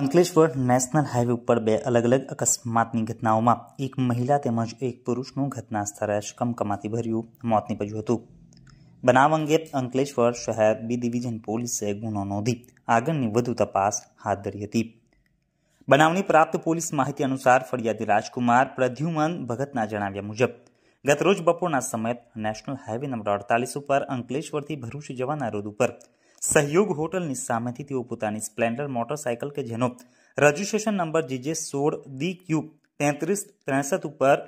Ankleshwar national highway ઉપર બે અલગ અલગ અકસ્માતની ઘટનાઓમાં એક મહિલા તેમજ એક પુરુષનું ઘટના સ્થળે કમકમાતી ભર્યું મોત નીપજ્યું હતું બનાવ અંગે અંકલેશ્વર શહેર બી ડિવિઝન પોલીસે ગુનો નોંધી આગળની વધુ તપાસ હાથ ધરી હતી બનાવની પ્રાપ્ત પોલીસ માહિતી અનુસાર ફરિયાદી રાજકુમાર પ્રદ્યુમન ભગતના જણાવ્યા મુજબ ગતરોજ બપોરના સમયે નેશનલ હાઈવે નંબર અડતાલીસ ઉપર અંકલેશ્વરથી ભરૂચ જવાના રોડ ઉપર સહયોગ હોટલની સામેથી તેઓ પોતાની સ્પ્લેન્ડર મોટરસાયકલ કે જેનો રજિસ્ટ્રેશન નંબર જીજે સોળ દી ક્યુ તેત્રીસ ત્રેસઠ ઉપર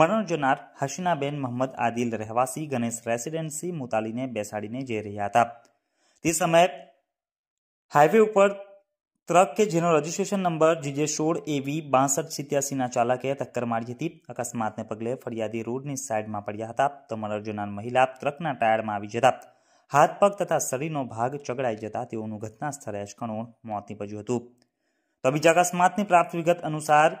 મરણજનાર હસીનાબેન મોહમ્મદ આદિલ રહેવાસી ગણેશ રેસિડેન્સી મુતાલીને બેસાડીને જઈ રહ્યા હતા તે સમયે હાઈવે ઉપર ટ્રક કે જેનો રજિસ્ટ્રેશન નંબર જીજે સોળ એવી બાસઠ સિત્યાસીના ચાલકે ટક્કર મારી હતી અકસ્માતને પગલે ફરિયાદી રોડની સાઈડમાં પડ્યા હતા તો મનોરજનાર મહિલા ટ્રકના ટાયરમાં આવી જતા હાથ પગ તથા શરીરનો ભાગ ચગડાઈ જતા તેઓનું ઘટના સ્થળે જ કણોળ મોત નીપજ્યું હતું તો બીજા અકસ્માતની પ્રાપ્ત વિગત અનુસાર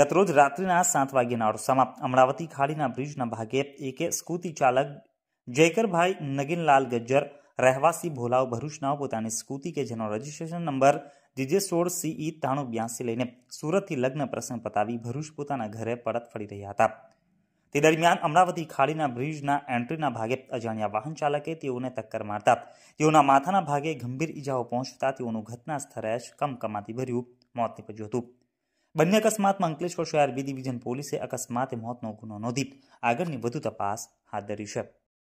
ગતરોજ રાત્રિના સાત વાગ્યાના અરસામાં અમરાવતી ખાડીના બ્રિજના ભાગે એકે સ્કૂતિ ચાલક જયકરભાઈ નગીનલાલ ગજ્જર રહેવાસી ભોલાવ ભરૂચના પોતાની સ્કૂટી કે જેનો રજીસ્ટ્રેશન નંબર જીજે સોળ સીઈ ત્રાણું બ્યાસી લઈને સુરતથી લગ્ન પ્રસંગ પતાવી ભરૂચ પોતાના ઘરે પરત ફરી રહ્યા હતા તે દરમિયાન અમરાવતી ખાડીના બ્રિજના એન્ટ્રીના ભાગે અજાણ્યા વાહન ચાલકે તેઓને ટક્કર મારતા તેઓના માથાના ભાગે ગંભીર ઈજાઓ પહોંચતા તેઓનું ઘટના સ્થળે જ કમકમાતી ભર્યું મોત નીપજ્યું હતું બંને અકસ્માતમાં અંકલેશ્વર શહેર બી ડિવિઝન પોલીસે અકસ્માતે મોતનો ગુનો નોંધી આગળની વધુ તપાસ હાથ ધરી છે